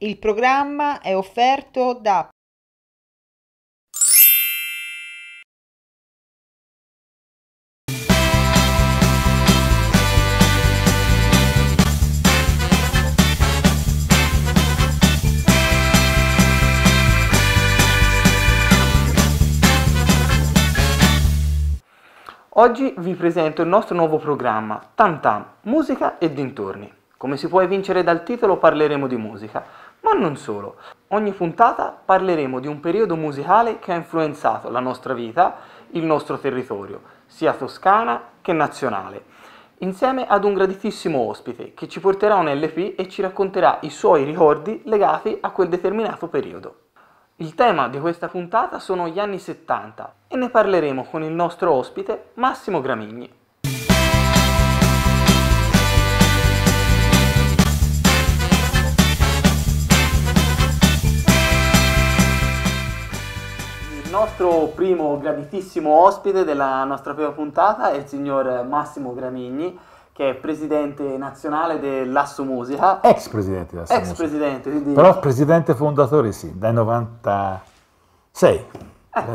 Il programma è offerto da Oggi vi presento il nostro nuovo programma Tam Tam, musica e dintorni. Come si può evincere dal titolo parleremo di musica, ma non solo. Ogni puntata parleremo di un periodo musicale che ha influenzato la nostra vita, il nostro territorio, sia toscana che nazionale, insieme ad un graditissimo ospite che ci porterà un LP e ci racconterà i suoi ricordi legati a quel determinato periodo. Il tema di questa puntata sono gli anni 70 e ne parleremo con il nostro ospite Massimo Gramigni. nostro primo graditissimo ospite della nostra prima puntata è il signor Massimo Gramigni, che è presidente nazionale dell'Asso Musica. Ex presidente dell'Asso Ex presidente, quindi... Però presidente fondatore sì, dai 96. Eh,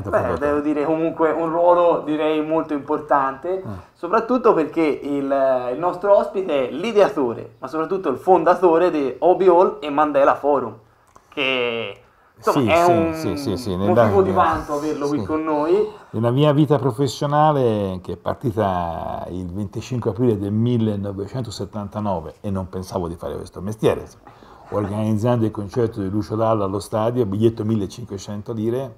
beh, devo dire comunque un ruolo direi molto importante, eh. soprattutto perché il, il, nostro ospite è l'ideatore, ma soprattutto il fondatore di Obi All e Mandela Forum, che Insomma, sì, è sì, un sì, sì, motivo di vanto averlo qui con noi. Nella mia vita professionale, che è partita il 25 aprile del 1979, e non pensavo di fare questo mestiere, organizzando il concerto di Lucio Dalla allo stadio, biglietto 1500 lire,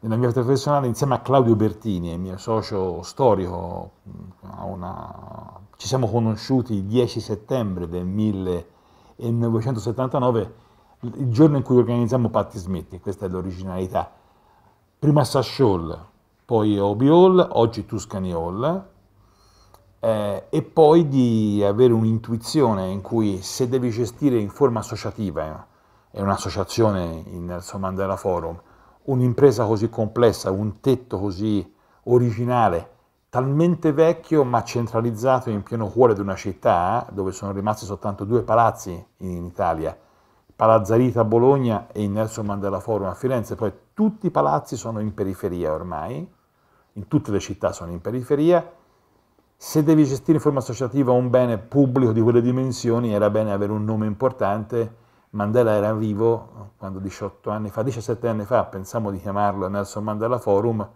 nella mia vita professionale insieme a Claudio Bertini, il mio socio storico, una... ci siamo conosciuti il 10 settembre del 1979 il giorno in cui organizziamo Patti Smetti, questa è l'originalità. Prima Sash Hall, poi Obi Hall, oggi Tuscany Hall, eh, e poi di avere un'intuizione in cui se devi gestire in forma associativa, eh, è un'associazione in Nelson Mandela Forum, un'impresa così complessa, un tetto così originale, talmente vecchio ma centralizzato in pieno cuore di una città, eh, dove sono rimasti soltanto due palazzi in Italia, Palazzarita a Bologna e il Nelson Mandela Forum a Firenze, poi tutti i palazzi sono in periferia ormai, in tutte le città sono in periferia. Se devi gestire in forma associativa un bene pubblico di quelle dimensioni, era bene avere un nome importante. Mandela era vivo quando 18 anni fa, 17 anni fa, pensavamo di chiamarlo Nelson Mandela Forum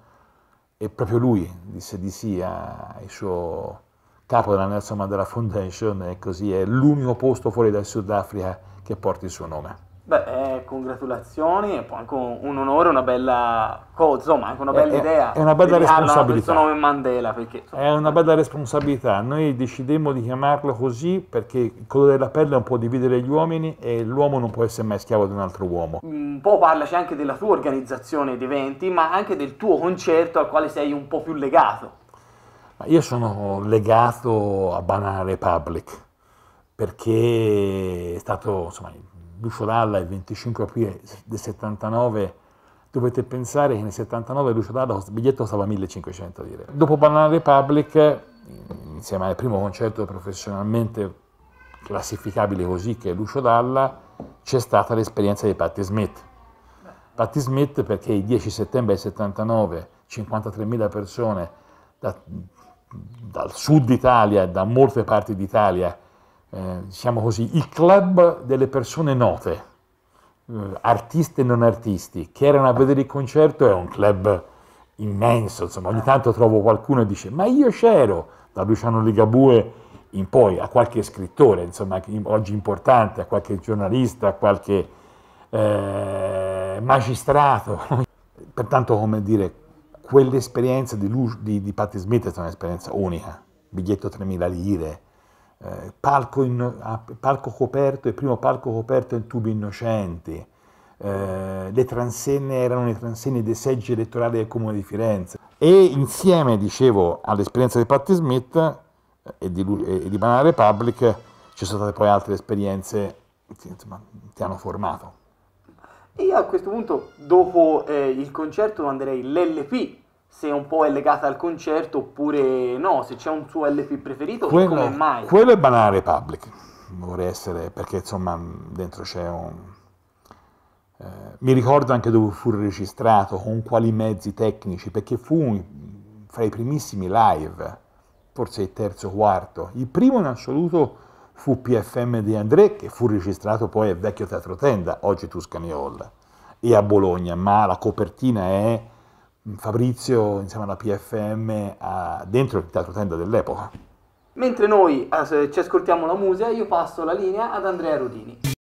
e proprio lui disse di sì al suo capo della Nelson Mandela Foundation e così è l'unico posto fuori dal Sudafrica che porti il suo nome. Beh, eh, congratulazioni, è anche un, onore, una bella cosa, ma anche una bella è, idea. È una bella responsabilità. Il suo nome Mandela perché... Insomma, è una bella responsabilità. Noi decidemmo di chiamarlo così perché il colore della pelle non può dividere gli uomini e l'uomo non può essere mai schiavo di un altro uomo. Un po' parlaci anche della tua organizzazione di eventi, ma anche del tuo concerto al quale sei un po' più legato. Ma io sono legato a Banale Republic perché è stato, insomma, Lucio Dalla il 25 aprile del 79 dovete pensare che nel 79 Lucio Dalla il biglietto costava 1500 lire. Dopo Banana Republic, insieme al primo concerto professionalmente classificabile così che è Lucio Dalla, c'è stata l'esperienza di Patti Smith. Patti Smith perché il 10 settembre del 79 53.000 persone da, dal sud Italia e da molte parti d'Italia eh, diciamo così, il club delle persone note, eh, artisti e non artisti, che erano a vedere il concerto, è un club immenso, insomma ogni tanto trovo qualcuno e dice ma io c'ero, da Luciano Ligabue in poi, a qualche scrittore, insomma oggi importante, a qualche giornalista, a qualche eh, magistrato. Pertanto, come dire, quell'esperienza di, Lu- di, di Patti Smith è stata un'esperienza unica, biglietto 3.000 lire, eh, palco, in, palco, coperto e primo palco coperto in tubi innocenti, eh, le transenne erano le transenne dei seggi elettorali del Comune di Firenze. E insieme, dicevo, all'esperienza di Patti Smith e di, e di Banana Republic ci sono state poi altre esperienze che insomma, ti hanno formato. Io a questo punto, dopo eh, il concerto, manderei l'LP se un po' è legata al concerto oppure no, se c'è un suo LP preferito quello, come mai. Quello è banale Public, vorrei essere, perché insomma dentro c'è un... Eh, mi ricordo anche dove fu registrato, con quali mezzi tecnici, perché fu fra i primissimi live, forse il terzo o quarto. Il primo in assoluto fu PFM di André, che fu registrato poi al vecchio Teatro Tenda, oggi Tuscany Hall, e a Bologna, ma la copertina è Fabrizio insieme alla PFM a, dentro il teatro tenda dell'epoca. Mentre noi eh, ci ascoltiamo la musica, io passo la linea ad Andrea Rodini.